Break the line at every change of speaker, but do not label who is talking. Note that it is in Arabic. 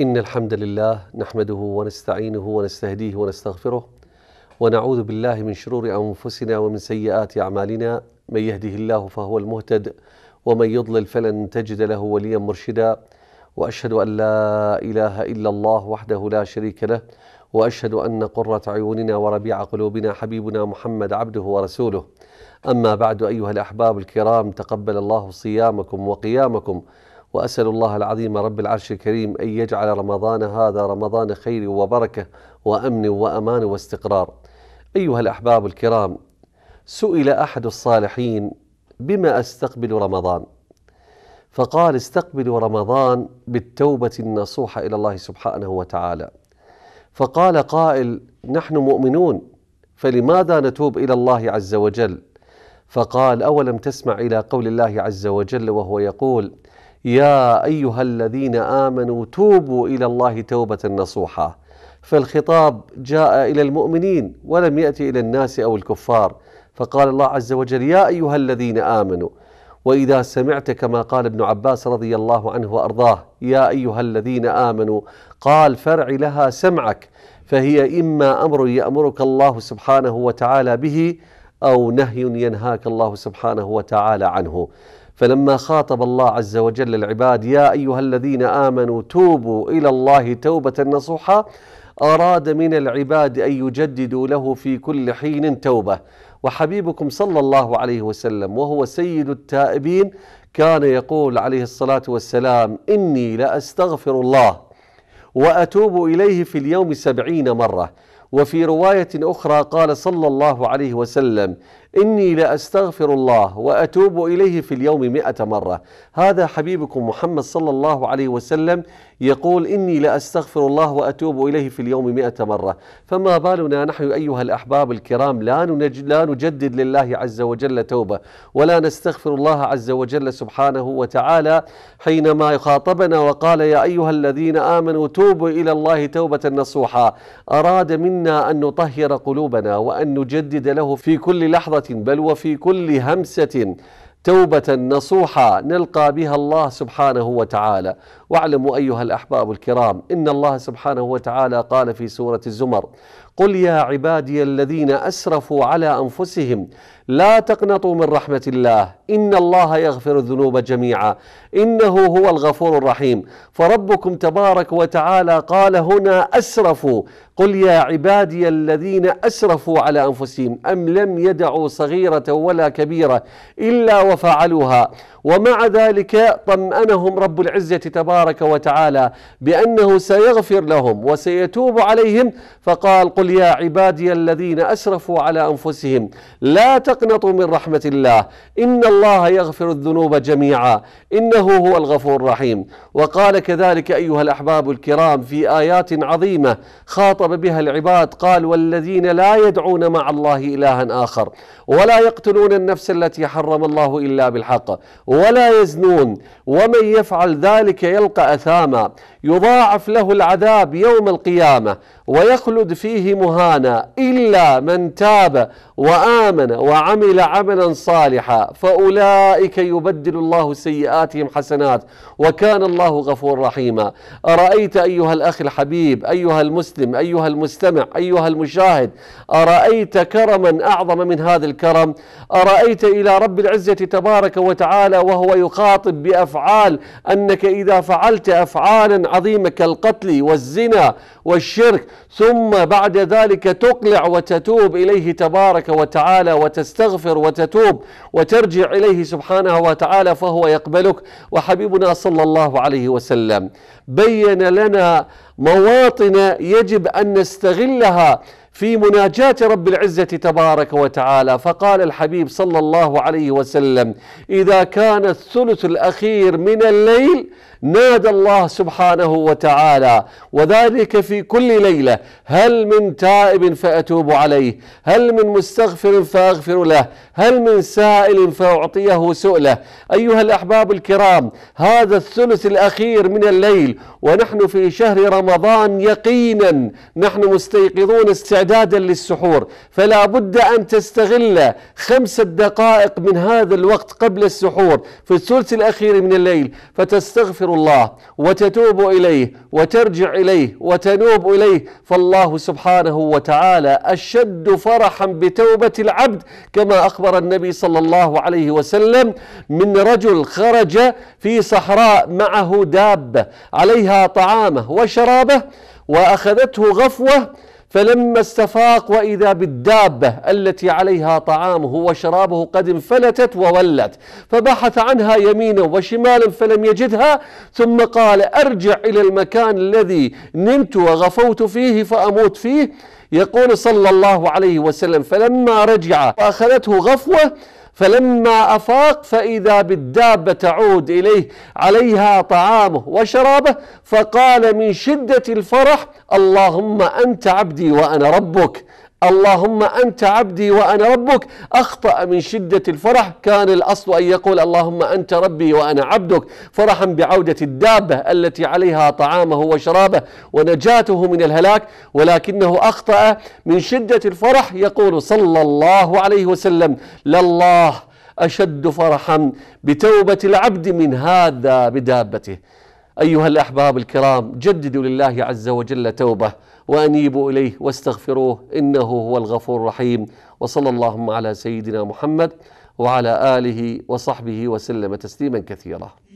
إن الحمد لله نحمده ونستعينه ونستهديه ونستغفره ونعوذ بالله من شرور أنفسنا ومن سيئات أعمالنا من يهده الله فهو المهتد ومن يضلل فلن تجد له وليا مرشدا وأشهد أن لا إله إلا الله وحده لا شريك له وأشهد أن قرة عيوننا وربيع قلوبنا حبيبنا محمد عبده ورسوله أما بعد أيها الأحباب الكرام تقبل الله صيامكم وقيامكم وأسأل الله العظيم رب العرش الكريم أن يجعل رمضان هذا رمضان خير وبركة وأمن وأمان واستقرار أيها الأحباب الكرام سئل أحد الصالحين بما أستقبل رمضان فقال استقبلوا رمضان بالتوبة النصوحة إلى الله سبحانه وتعالى فقال قائل نحن مؤمنون فلماذا نتوب إلى الله عز وجل فقال أولم تسمع إلى قول الله عز وجل وهو يقول يا ايها الذين امنوا توبوا الى الله توبه نصوحه فالخطاب جاء الى المؤمنين ولم ياتي الى الناس او الكفار فقال الله عز وجل يا ايها الذين امنوا واذا سمعت كما قال ابن عباس رضي الله عنه وارضاه يا ايها الذين امنوا قال فرع لها سمعك فهي اما امر يامرك الله سبحانه وتعالى به او نهي ينهاك الله سبحانه وتعالى عنه فلما خاطب الله عز وجل العباد يا ايها الذين امنوا توبوا الى الله توبه نصوحه اراد من العباد ان يجددوا له في كل حين توبه وحبيبكم صلى الله عليه وسلم وهو سيد التائبين كان يقول عليه الصلاه والسلام اني لاستغفر الله واتوب اليه في اليوم سبعين مره وفي روايه اخرى قال صلى الله عليه وسلم إني لأستغفر الله وأتوب إليه في اليوم مئة مرة هذا حبيبكم محمد صلى الله عليه وسلم يقول إني لأستغفر الله وأتوب إليه في اليوم مئة مرة فما بالنا نحن أيها الأحباب الكرام لا, لا نجدد لله عز وجل توبة ولا نستغفر الله عز وجل سبحانه وتعالى حينما يخاطبنا وقال يا أيها الذين آمنوا توبوا إلى الله توبة نصوحا أراد منا أن نطهر قلوبنا وأن نجدد له في كل لحظة مرة بل وفي كل همسة توبة نصوحة نلقى بها الله سبحانه وتعالى واعلموا أيها الأحباب الكرام إن الله سبحانه وتعالى قال في سورة الزمر قل يا عبادي الذين اسرفوا على انفسهم لا تقنطوا من رحمه الله ان الله يغفر الذنوب جميعا انه هو الغفور الرحيم فربكم تبارك وتعالى قال هنا اسرفوا قل يا عبادي الذين اسرفوا على انفسهم ام لم يدعوا صغيره ولا كبيره الا وفعلوها ومع ذلك طمأنهم رب العزه تبارك وتعالى بانه سيغفر لهم وسيتوب عليهم فقال قل قل يا عبادي الذين اسرفوا على انفسهم لا تقنطوا من رحمه الله ان الله يغفر الذنوب جميعا انه هو الغفور الرحيم وقال كذلك ايها الاحباب الكرام في ايات عظيمه خاطب بها العباد قال والذين لا يدعون مع الله الها اخر ولا يقتلون النفس التي حرم الله الا بالحق ولا يزنون ومن يفعل ذلك يلقى اثاما يضاعف له العذاب يوم القيامه ويخلد فيه مهانا إلا من تاب وآمن وعمل عملا صالحا فأولئك يبدل الله سيئاتهم حسنات وكان الله غفور رحيما أرأيت أيها الأخ الحبيب أيها المسلم أيها المستمع أيها المشاهد أرأيت كرما أعظم من هذا الكرم أرأيت إلى رب العزة تبارك وتعالى وهو يخاطب بأفعال أنك إذا فعلت أفعالا عظيمة كالقتل والزنا والشرك ثم بعد ذلك تقلع وتتوب اليه تبارك وتعالى وتستغفر وتتوب وترجع اليه سبحانه وتعالى فهو يقبلك وحبيبنا صلى الله عليه وسلم بين لنا مواطن يجب ان نستغلها في مناجاة رب العزة تبارك وتعالى فقال الحبيب صلى الله عليه وسلم إذا كان الثلث الأخير من الليل نادى الله سبحانه وتعالى وذلك في كل ليله هل من تائب فاتوب عليه هل من مستغفر فاغفر له هل من سائل فاعطيه سؤله ايها الاحباب الكرام هذا الثلث الاخير من الليل ونحن في شهر رمضان يقينا نحن مستيقظون استعدادا للسحور فلا بد ان تستغل خمسه دقائق من هذا الوقت قبل السحور في الثلث الاخير من الليل فتستغفر تستغفر الله وتتوب اليه وترجع اليه وتنوب اليه فالله سبحانه وتعالى اشد فرحا بتوبه العبد كما اخبر النبي صلى الله عليه وسلم من رجل خرج في صحراء معه دابه عليها طعامه وشرابه واخذته غفوه فلما استفاق واذا بالدابه التي عليها طعامه وشرابه قد انفلتت وولت فبحث عنها يمينا وشمالا فلم يجدها ثم قال ارجع الى المكان الذي نمت وغفوت فيه فاموت فيه يقول صلى الله عليه وسلم فلما رجع واخذته غفوه فلما أفاق فإذا بالدابة تعود إليه عليها طعامه وشرابه فقال من شدة الفرح اللهم أنت عبدي وأنا ربك اللهم أنت عبدي وأنا ربك أخطأ من شدة الفرح كان الأصل أن يقول اللهم أنت ربي وأنا عبدك فرحا بعودة الدابة التي عليها طعامه وشرابه ونجاته من الهلاك ولكنه أخطأ من شدة الفرح يقول صلى الله عليه وسلم لله أشد فرحا بتوبة العبد من هذا بدابته أيها الأحباب الكرام جددوا لله عز وجل توبة وانيبوا اليه واستغفروه انه هو الغفور الرحيم وصلى اللهم على سيدنا محمد وعلى اله وصحبه وسلم تسليما كثيرا